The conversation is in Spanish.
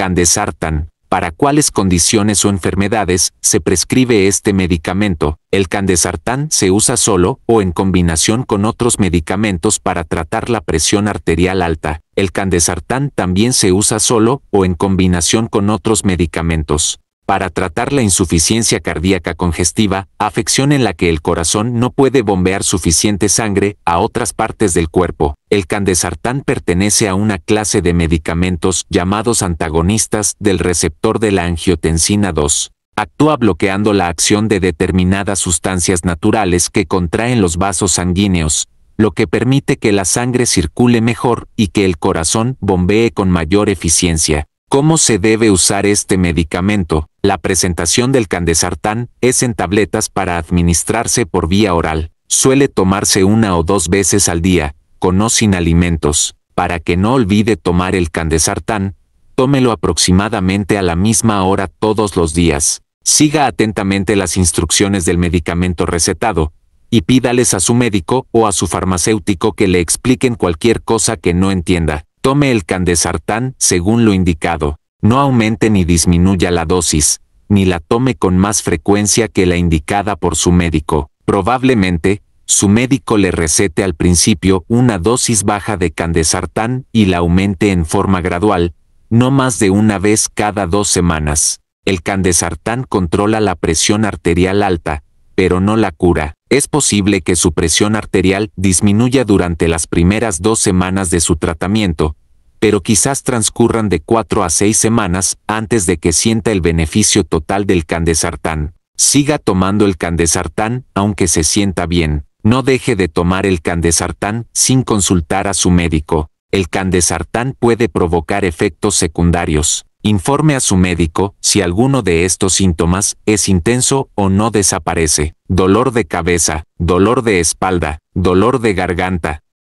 candesartan, para cuáles condiciones o enfermedades se prescribe este medicamento. El candesartán se usa solo o en combinación con otros medicamentos para tratar la presión arterial alta. El candesartán también se usa solo o en combinación con otros medicamentos para tratar la insuficiencia cardíaca congestiva, afección en la que el corazón no puede bombear suficiente sangre a otras partes del cuerpo. El candesartán pertenece a una clase de medicamentos llamados antagonistas del receptor de la angiotensina 2 actúa bloqueando la acción de determinadas sustancias naturales que contraen los vasos sanguíneos, lo que permite que la sangre circule mejor y que el corazón bombee con mayor eficiencia. ¿Cómo se debe usar este medicamento? La presentación del candesartán es en tabletas para administrarse por vía oral. Suele tomarse una o dos veces al día, con o sin alimentos. Para que no olvide tomar el candesartán, tómelo aproximadamente a la misma hora todos los días. Siga atentamente las instrucciones del medicamento recetado, y pídales a su médico o a su farmacéutico que le expliquen cualquier cosa que no entienda. Tome el candesartán según lo indicado. No aumente ni disminuya la dosis, ni la tome con más frecuencia que la indicada por su médico. Probablemente, su médico le recete al principio una dosis baja de candesartán y la aumente en forma gradual, no más de una vez cada dos semanas. El candesartán controla la presión arterial alta, pero no la cura. Es posible que su presión arterial disminuya durante las primeras dos semanas de su tratamiento, pero quizás transcurran de 4 a 6 semanas antes de que sienta el beneficio total del candesartán. Siga tomando el candesartán aunque se sienta bien. No deje de tomar el candesartán sin consultar a su médico. El candesartán puede provocar efectos secundarios. Informe a su médico si alguno de estos síntomas es intenso o no desaparece. Dolor de cabeza, dolor de espalda, dolor de garganta,